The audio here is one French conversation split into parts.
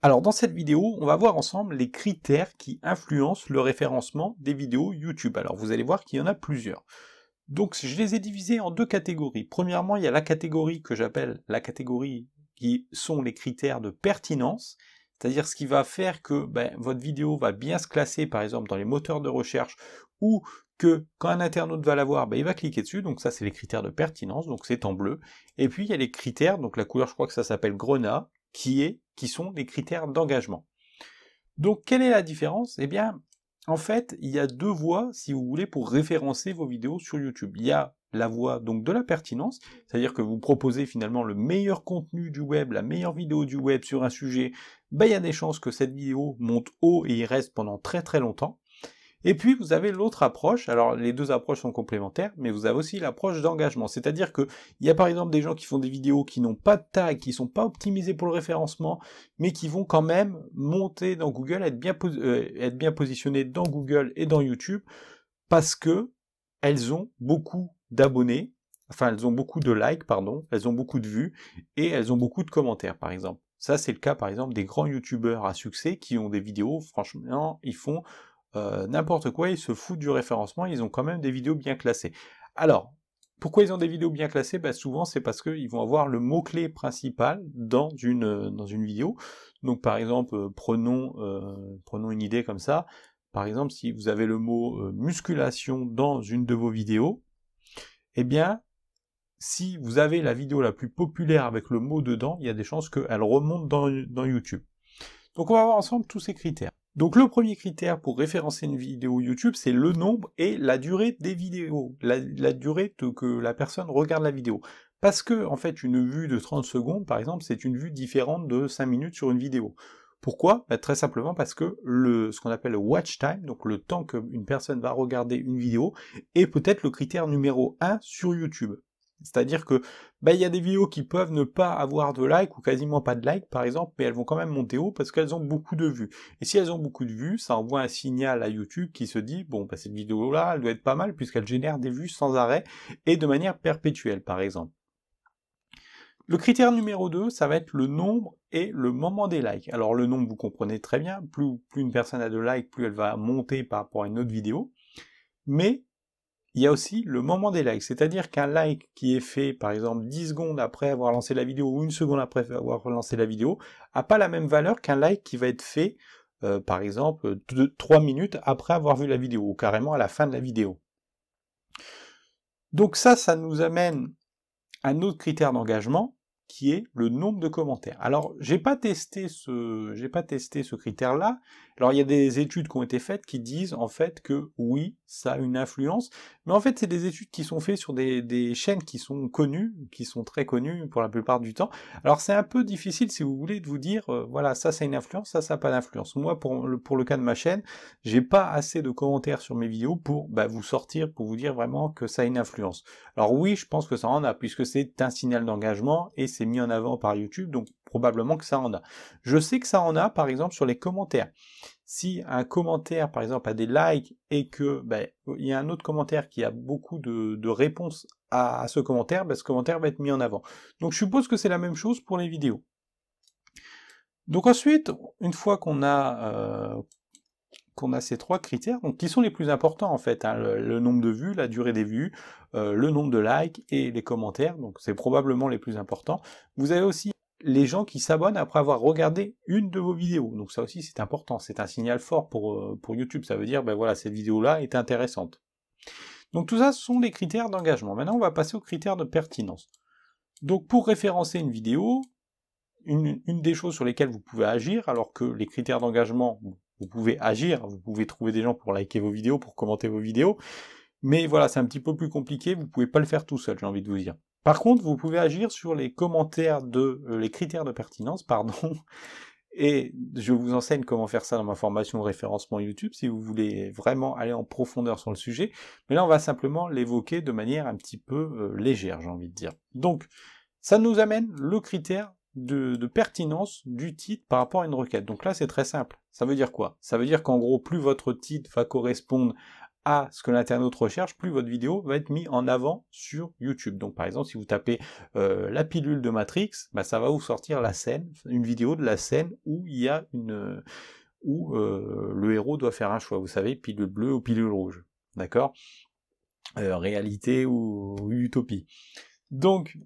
Alors dans cette vidéo, on va voir ensemble les critères qui influencent le référencement des vidéos YouTube. Alors vous allez voir qu'il y en a plusieurs. Donc je les ai divisés en deux catégories. Premièrement, il y a la catégorie que j'appelle la catégorie qui sont les critères de pertinence, c'est-à-dire ce qui va faire que ben, votre vidéo va bien se classer par exemple dans les moteurs de recherche ou que quand un internaute va la voir, ben, il va cliquer dessus, donc ça c'est les critères de pertinence, donc c'est en bleu. Et puis il y a les critères, donc la couleur je crois que ça s'appelle grenat, qui est qui sont les critères d'engagement. Donc quelle est la différence Eh bien, en fait, il y a deux voies, si vous voulez, pour référencer vos vidéos sur YouTube. Il y a la voie donc de la pertinence, c'est-à-dire que vous proposez finalement le meilleur contenu du web, la meilleure vidéo du web sur un sujet, ben, il y a des chances que cette vidéo monte haut et y reste pendant très très longtemps. Et puis vous avez l'autre approche, alors les deux approches sont complémentaires, mais vous avez aussi l'approche d'engagement, c'est-à-dire que il y a par exemple des gens qui font des vidéos qui n'ont pas de tag, qui ne sont pas optimisées pour le référencement, mais qui vont quand même monter dans Google, être bien, positionnées euh, positionnés dans Google et dans YouTube, parce que elles ont beaucoup d'abonnés, enfin elles ont beaucoup de likes, pardon, elles ont beaucoup de vues et elles ont beaucoup de commentaires par exemple. Ça c'est le cas par exemple des grands youtubeurs à succès qui ont des vidéos, franchement, ils font euh, n'importe quoi, ils se foutent du référencement, ils ont quand même des vidéos bien classées. Alors, pourquoi ils ont des vidéos bien classées bah, Souvent, c'est parce qu'ils vont avoir le mot-clé principal dans une, euh, dans une vidéo. Donc, par exemple, euh, prenons, prenons une idée comme ça. Par exemple, si vous avez le mot musculation dans une de vos vidéos, eh bien, si vous avez la vidéo la plus populaire avec le mot dedans, il y a des chances qu'elle remonte dans, dans YouTube. Donc, on va voir ensemble tous ces critères. Donc le premier critère pour référencer une vidéo YouTube, c'est le nombre et la durée des vidéos, la, durée que la personne regarde la vidéo. Parce que, en fait, une vue de 30 secondes, par exemple, c'est une vue différente de 5 minutes sur une vidéo. Pourquoi bah, Très simplement parce que le, ce qu'on appelle le watch time, donc le temps qu'une personne va regarder une vidéo, est peut-être le critère numéro 1 sur YouTube. C'est-à-dire que bah, il y a des vidéos qui peuvent ne pas avoir de likes ou quasiment pas de likes par exemple, mais elles vont quand même monter haut parce qu'elles ont beaucoup de vues. Et si elles ont beaucoup de vues, ça envoie un signal à YouTube qui se dit bon bah cette vidéo là, elle doit être pas mal puisqu'elle génère des vues sans arrêt et de manière perpétuelle par exemple. Le critère numéro 2, ça va être le nombre et le moment des likes. Alors le nombre, vous comprenez très bien, plus, plus une personne a de likes, plus elle va monter par rapport à une autre vidéo. Mais il y a aussi le moment des likes, c'est-à-dire qu'un like qui est fait par exemple 10 secondes après avoir lancé la vidéo ou une seconde après avoir lancé la vidéo n'a pas la même valeur qu'un like qui va être fait euh, par exemple 3 minutes après avoir vu la vidéo ou carrément à la fin de la vidéo. Donc ça, ça nous amène à un autre critère d'engagement qui est le nombre de commentaires. Alors, j'ai pas testé ce, j'ai pas testé ce critère-là, alors il y a des études qui ont été faites qui disent en fait que oui, ça a une influence, mais en fait c'est des études qui sont faites sur des, des, chaînes qui sont connues, qui sont très connues pour la plupart du temps. Alors c'est un peu difficile si vous voulez de vous dire euh, voilà ça a une influence, ça ça n'a pas d'influence. Moi pour le, pour le cas de ma chaîne, j'ai pas assez de commentaires sur mes vidéos pour bah, vous sortir, pour vous dire vraiment que ça a une influence. Alors oui, je pense que ça en a puisque c'est un signal d'engagement et c'est mis en avant par YouTube, donc probablement que ça en a. Je sais que ça en a par exemple sur les commentaires si un commentaire, par exemple, a des likes et que ben, il y a un autre commentaire qui a beaucoup de, réponses à, ce commentaire, ben, ce commentaire va être mis en avant. Donc je suppose que c'est la même chose pour les vidéos. Donc ensuite, une fois qu'on a euh, qu'on a ces trois critères, donc qui sont les plus importants en fait, hein, le, nombre de vues, la durée des vues, euh, le nombre de likes et les commentaires, donc c'est probablement les plus importants. Vous avez aussi les gens qui s'abonnent après avoir regardé une de vos vidéos. Donc ça aussi c'est important, c'est un signal fort pour, euh, YouTube, ça veut dire ben voilà, cette vidéo-là est intéressante. Donc tout ça ce sont les critères d'engagement. Maintenant on va passer aux critères de pertinence. Donc pour référencer une vidéo, une, une des choses sur lesquelles vous pouvez agir, alors que les critères d'engagement, vous pouvez agir, vous pouvez trouver des gens pour liker vos vidéos, pour commenter vos vidéos, mais voilà, c'est un petit peu plus compliqué, vous pouvez pas le faire tout seul, j'ai envie de vous dire. Par contre, vous pouvez agir sur les commentaires de euh, les critères de pertinence, pardon. Et je vous enseigne comment faire ça dans ma formation référencement YouTube si vous voulez vraiment aller en profondeur sur le sujet. Mais là, on va simplement l'évoquer de manière un petit peu euh, légère, j'ai envie de dire. Donc, ça nous amène le critère de, de, pertinence du titre par rapport à une requête. Donc là, c'est très simple. Ça veut dire quoi Ça veut dire qu'en gros, plus votre titre va correspondre à ce que l'internaute recherche, plus votre vidéo va être mise en avant sur YouTube. Donc par exemple, si vous tapez euh, la pilule de Matrix, bah, ça va vous sortir la scène, une vidéo de la scène où il y a une où euh, le héros doit faire un choix, vous savez, pilule bleue ou pilule rouge. D'accord euh, Réalité ou utopie. Donc,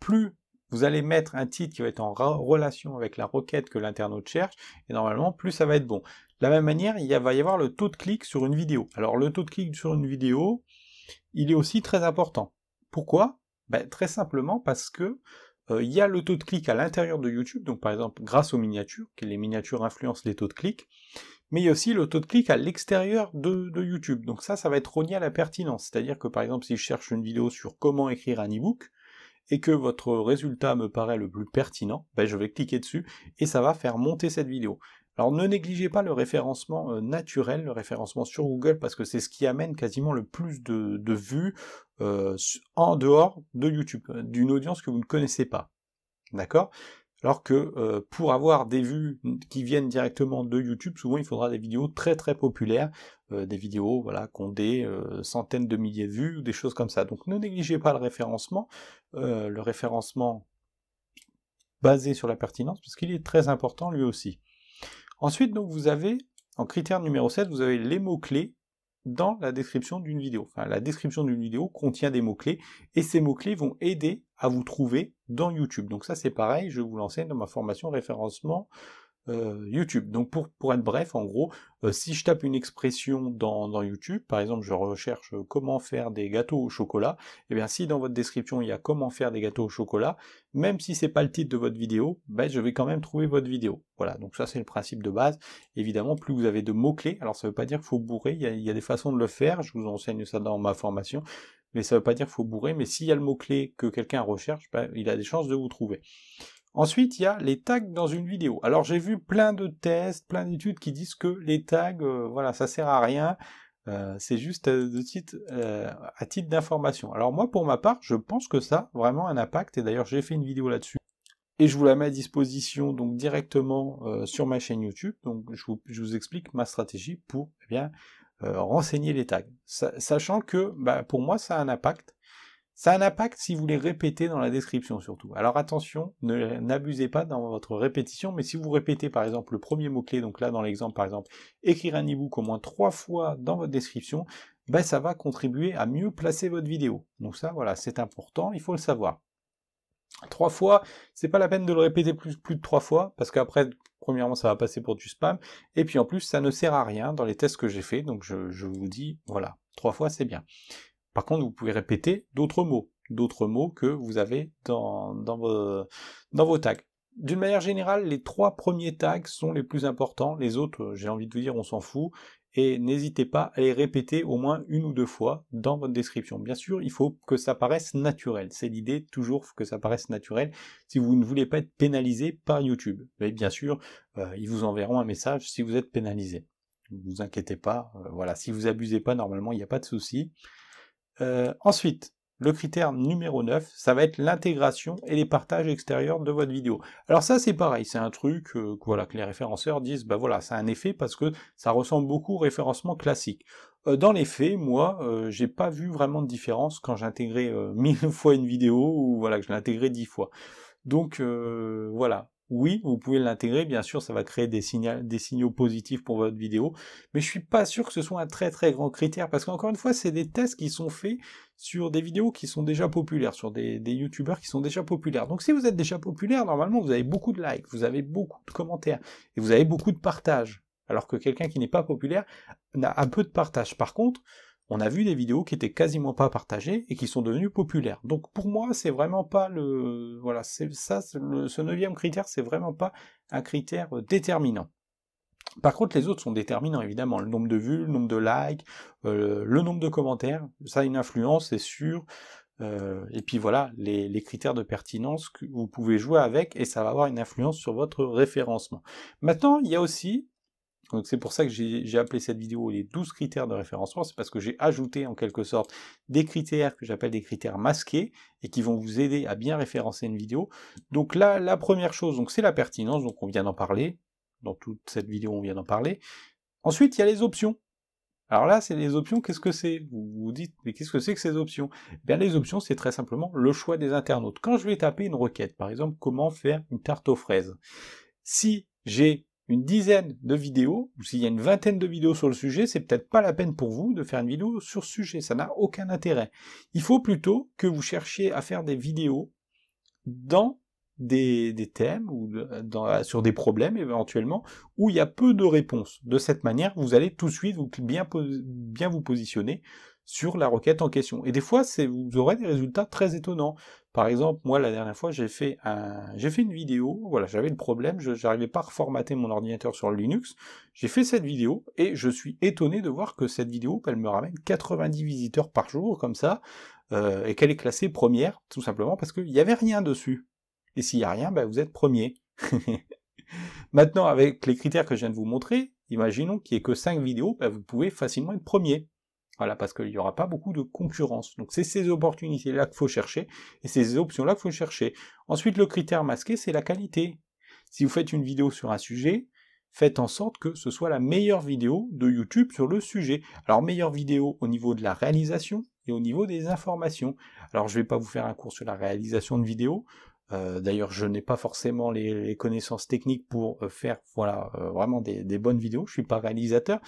plus vous allez mettre un titre qui va être en relation avec la requête que l'internaute cherche, et normalement, plus ça va être bon. De la même manière, il va y avoir le taux de clic sur une vidéo. Alors le taux de clic sur une vidéo, il est aussi très important. Pourquoi ben, Très simplement parce que euh, il y a le taux de clic à l'intérieur de YouTube, donc par exemple grâce aux miniatures, que les miniatures influencent les taux de clic, mais il y a aussi le taux de clic à l'extérieur de, YouTube. Donc ça, ça va être relié à la pertinence. C'est-à-dire que par exemple, si je cherche une vidéo sur comment écrire un e-book, et que votre résultat me paraît le plus pertinent, ben, je vais cliquer dessus et ça va faire monter cette vidéo. Alors ne négligez pas le référencement euh, naturel, le référencement sur Google, parce que c'est ce qui amène quasiment le plus de, vues euh, en dehors de YouTube, euh, d'une audience que vous ne connaissez pas. D'accord alors que pour avoir des vues mmh, qui viennent directement de YouTube, souvent il faudra des vidéos très très populaires, des vidéos voilà, qui ont des centaines de milliers de vues ou des choses comme ça. Donc ne négligez pas le référencement, le référencement basé sur la pertinence, parce qu'il est très important lui aussi. Ensuite, donc, vous avez, en critère numéro 7, vous avez les mots-clés dans la description d'une vidéo. Enfin, la description d'une vidéo contient des mots-clés, et ces mots-clés vont aider à vous trouver dans YouTube. Donc ça, c'est pareil, je vous l'enseigne dans ma formation référencement euh, YouTube. Donc pour, pour être bref, en gros, euh, si je tape une expression dans, dans, YouTube, par exemple je recherche comment faire des gâteaux au chocolat, et eh bien si dans votre description il y a comment faire des gâteaux au chocolat, même si c'est pas le titre de votre vidéo, ben, je vais quand même trouver votre vidéo. Voilà, donc ça c'est le principe de base. Évidemment, plus vous avez de mots-clés, alors ça veut pas dire qu'il faut bourrer, il y, a, des façons de le faire, je vous enseigne ça dans ma formation, mais ça veut pas dire qu'il faut bourrer, mais s'il y a le mot-clé que quelqu'un recherche, ben, il a des chances de vous trouver. Ensuite, il y a les tags dans une vidéo. Alors j'ai vu plein de tests, plein d'études qui disent que les tags, euh, voilà, ça sert à rien. Euh, c'est juste euh, à titre d'information. Alors moi, pour ma part, je pense que ça a vraiment un impact. Et d'ailleurs, j'ai fait une vidéo là-dessus. Et je vous la mets à disposition donc directement sur ma chaîne YouTube. Donc je vous, explique ma stratégie pour eh bien renseigner les tags. sachant que bah, pour moi, ça a un impact. Ça a un impact si vous les répétez dans la description surtout. Alors attention, n'abusez pas dans votre répétition, mais si vous répétez par exemple le premier mot-clé, donc là dans l'exemple par exemple écrire un e-book au moins trois fois dans votre description, ben ça va contribuer à mieux placer votre vidéo. Donc ça voilà, c'est important, il faut le savoir. Trois fois, c'est pas la peine de le répéter plus, plus de trois fois, parce qu'après, premièrement, ça va passer pour du spam, et puis en plus, ça ne sert à rien dans les tests que j'ai fait, donc je, je vous dis, voilà, trois fois, c'est bien. Par contre, vous pouvez répéter d'autres mots, d'autres mots que vous avez dans, vos, tags. D'une manière générale, les trois premiers tags sont les plus importants, les autres, j'ai envie de vous dire, on s'en fout, et n'hésitez pas à les répéter au moins une ou deux fois dans votre description. Bien sûr, il faut que ça paraisse naturel, c'est l'idée, toujours que ça paraisse naturel, si vous ne voulez pas être pénalisé par YouTube. Mais bien sûr, euh, ils vous enverront un message si vous êtes pénalisé. Ne vous inquiétez pas, euh, voilà, si vous abusez pas, normalement, il n'y a pas de souci. Euh, ensuite, le critère numéro 9, ça va être l'intégration et les partages extérieurs de votre vidéo. Alors ça c'est pareil, c'est un truc euh, que, voilà, que les référenceurs disent, bah voilà, c'est un effet parce que ça ressemble beaucoup au référencement classique. Euh, dans les faits, moi, j'ai pas vu vraiment de différence quand j'intégrais mille fois une vidéo ou voilà, que je l'intégrais dix fois. Donc voilà, oui, vous pouvez l'intégrer, bien sûr, ça va créer des, signaux, des signaux positifs pour votre vidéo, mais je suis pas sûr que ce soit un très très grand critère, parce qu'encore une fois, c'est des tests qui sont faits sur des vidéos qui sont déjà populaires, sur des, youtubeurs qui sont déjà populaires. Donc si vous êtes déjà populaire, normalement, vous avez beaucoup de likes, vous avez beaucoup de commentaires, et vous avez beaucoup de partages, alors que quelqu'un qui n'est pas populaire un peu de partage. Par contre, on a vu des vidéos qui étaient quasiment pas partagées et qui sont devenues populaires. Donc pour moi, c'est vraiment pas le voilà, c'est ça ce neuvième critère, c'est vraiment pas un critère euh, déterminant. Par contre, les autres sont déterminants évidemment. Le nombre de vues, le nombre de likes, euh, le nombre de commentaires, ça a une influence, c'est sûr. Euh, et puis voilà, les, critères de pertinence que vous pouvez jouer avec et ça va avoir une influence sur votre référencement. Maintenant, il y a aussi donc c'est pour ça que j'ai appelé cette vidéo les 12 critères de référencement, c'est parce que j'ai ajouté en quelque sorte des critères que j'appelle des critères masqués et qui vont vous aider à bien référencer une vidéo. Donc là, la première chose, donc c'est la pertinence, donc on vient d'en parler, dans toute cette vidéo on vient d'en parler. Ensuite, il y a les options. Alors là, c'est les options, qu'est-ce que c'est Vous vous dites, mais qu'est-ce que c'est que ces options eh Bien, les options, c'est très simplement le choix des internautes. Quand je vais taper une requête, par exemple, comment faire une tarte aux fraises Si j'ai une dizaine de vidéos, ou s'il y a une vingtaine de vidéos sur le sujet, c'est peut-être pas la peine pour vous de faire une vidéo sur ce sujet, ça n'a aucun intérêt. Il faut plutôt que vous cherchiez à faire des vidéos dans des, thèmes ou dans, euh, sur des problèmes éventuellement où il y a peu de réponses. De cette manière, vous allez tout de suite vous, bien vous positionner sur la requête en question. Et des fois, vous aurez des résultats très étonnants. Par exemple, moi, la dernière fois, j'ai fait, un, fait une vidéo, voilà, j'avais le problème, je n'arrivais pas à reformater mon ordinateur sur le Linux, j'ai fait cette vidéo, et je suis étonné de voir que cette vidéo, elle me ramène 90 visiteurs par jour, comme ça, euh, et qu'elle est classée première, tout simplement parce qu'il n'y avait rien dessus. Et s'il n'y a rien, ben, vous êtes premier. Maintenant, avec les critères que je viens de vous montrer, imaginons qu'il n'y ait que 5 vidéos, ben, vous pouvez facilement être premier. Voilà, parce qu'il n'y aura pas beaucoup de concurrence. Donc c'est ces opportunités-là qu'il faut chercher et ces options-là qu'il faut chercher. Ensuite, le critère masqué, c'est la qualité. Si vous faites une vidéo sur un sujet, faites en sorte que ce soit la meilleure vidéo de YouTube sur le sujet. Alors meilleure vidéo au niveau de la réalisation et au niveau des informations. Alors je ne vais pas vous faire un cours sur la réalisation de vidéos. Euh, d'ailleurs, je n'ai pas forcément les, connaissances techniques pour euh, faire voilà, euh, vraiment des, des bonnes vidéos. Je ne suis pas réalisateur.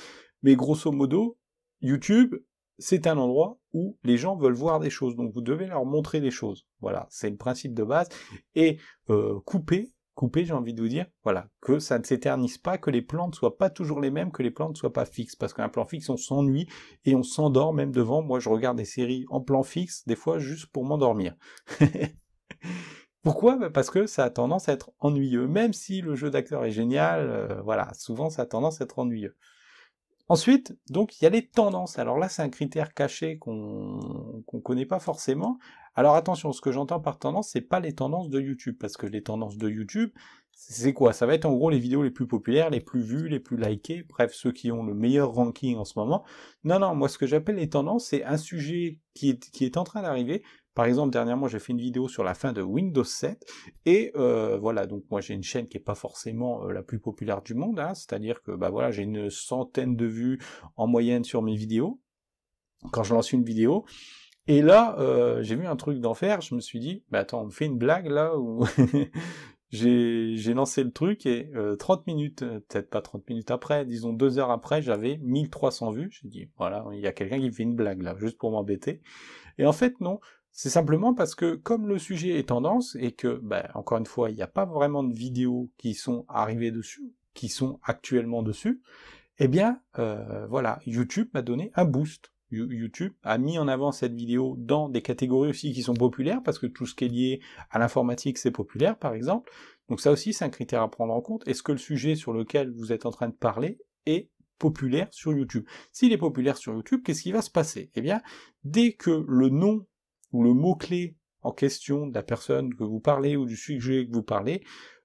Mais grosso modo, YouTube, c'est un endroit où les gens veulent voir des choses, donc vous devez leur montrer des choses. Voilà, c'est le principe de base. Et euh, couper, couper, j'ai envie de vous dire, voilà, que ça ne s'éternise pas, que les plans ne soient pas toujours les mêmes, que les plans ne soient pas fixes, parce qu'un plan fixe, on s'ennuie et on s'endort même devant. Moi, je regarde des séries en plan fixe, des fois juste pour m'endormir. Pourquoi ben, Parce que ça a tendance à être ennuyeux, même si le jeu d'acteur est génial, euh, voilà, souvent ça a tendance à être ennuyeux. Ensuite, donc, il y a les tendances. Alors là, c'est un critère caché qu'on ne connaît pas forcément. Alors attention, ce que j'entends par tendance, c'est pas les tendances de YouTube, parce que les tendances de YouTube, c'est quoi Ça va être en gros les vidéos les plus populaires, les plus vues, les plus likées, bref, ceux qui ont le meilleur ranking en ce moment. Non, non, moi ce que j'appelle les tendances, c'est un sujet qui est en train d'arriver, par exemple, dernièrement, j'ai fait une vidéo sur la fin de Windows 7, et euh, voilà, donc moi j'ai une chaîne qui n'est pas forcément euh, la plus populaire du monde, hein. c'est-à-dire que bah voilà, j'ai une centaine de vues en moyenne sur mes vidéos, quand je lance une vidéo, et là, euh, j'ai vu un truc d'enfer, je me suis dit, bah attends, on me fait une blague là où j'ai lancé le truc et 30 minutes, peut-être pas 30 minutes après, disons deux heures après, j'avais 1300 vues. J'ai dit, voilà, il y a quelqu'un qui me fait une blague là, juste pour m'embêter. Et en fait, non, c'est simplement parce que comme le sujet est tendance et que, ben, encore une fois, il n'y a pas vraiment de vidéos qui sont arrivées dessus, qui sont actuellement dessus, eh bien, euh, voilà, YouTube m'a donné un boost. YouTube a mis en avant cette vidéo dans des catégories aussi qui sont populaires, parce que tout ce qui est lié à l'informatique, c'est populaire, par exemple. Donc ça aussi, c'est un critère à prendre en compte. Est-ce que le sujet sur lequel vous êtes en train de parler est populaire sur YouTube S'il est populaire sur YouTube, qu'est-ce qui va se passer Eh bien, dès que le nom ou le mot-clé en question de la personne que vous parlez ou du sujet que vous parlez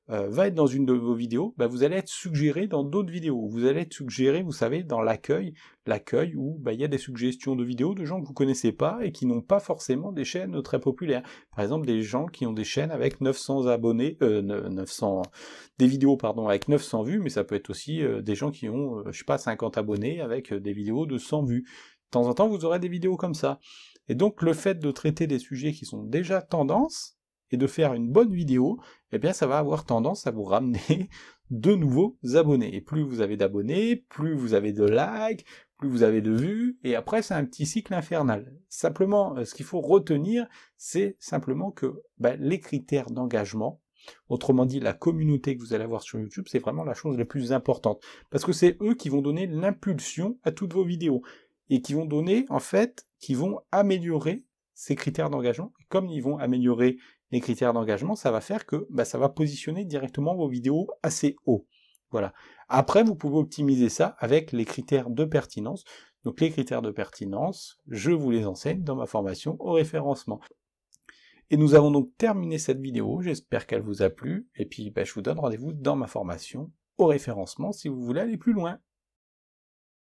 euh, va être dans une de vos vidéos, bah, vous allez être suggéré dans d'autres vidéos. Vous allez être suggéré, vous savez, dans l'accueil, l'accueil où bah, il y a des suggestions de vidéos de gens que vous connaissez pas et qui n'ont pas forcément des chaînes très populaires. Par exemple, des gens qui ont des chaînes avec 900 abonnés, 900, euh, des vidéos pardon avec 900 vues, mais ça peut être aussi euh, des gens qui ont, je sais pas, 50 abonnés avec des vidéos de 100 vues. De temps en temps, vous aurez des vidéos comme ça. Et donc le fait de traiter des sujets qui sont déjà tendance, et de faire une bonne vidéo, eh bien ça va avoir tendance à vous ramener de nouveaux abonnés. Et plus vous avez d'abonnés, plus vous avez de likes, plus vous avez de vues, et après c'est un petit cycle infernal. Simplement, euh, ce qu'il faut retenir, c'est simplement que bah, les critères d'engagement, autrement dit la communauté que vous allez avoir sur YouTube, c'est vraiment la chose la plus importante. Parce que c'est eux qui vont donner l'impulsion à toutes vos vidéos, et qui vont donner en fait qui vont améliorer ces critères d'engagement. Comme ils vont améliorer les critères d'engagement, ça va faire que bah, ça va positionner directement vos vidéos assez haut. Voilà. Après, vous pouvez optimiser ça avec les critères de pertinence. Donc les critères de pertinence, je vous les enseigne dans ma formation au référencement. Et nous avons donc terminé cette vidéo, j'espère qu'elle vous a plu, et puis bah, je vous donne rendez-vous dans ma formation au référencement si vous voulez aller plus loin.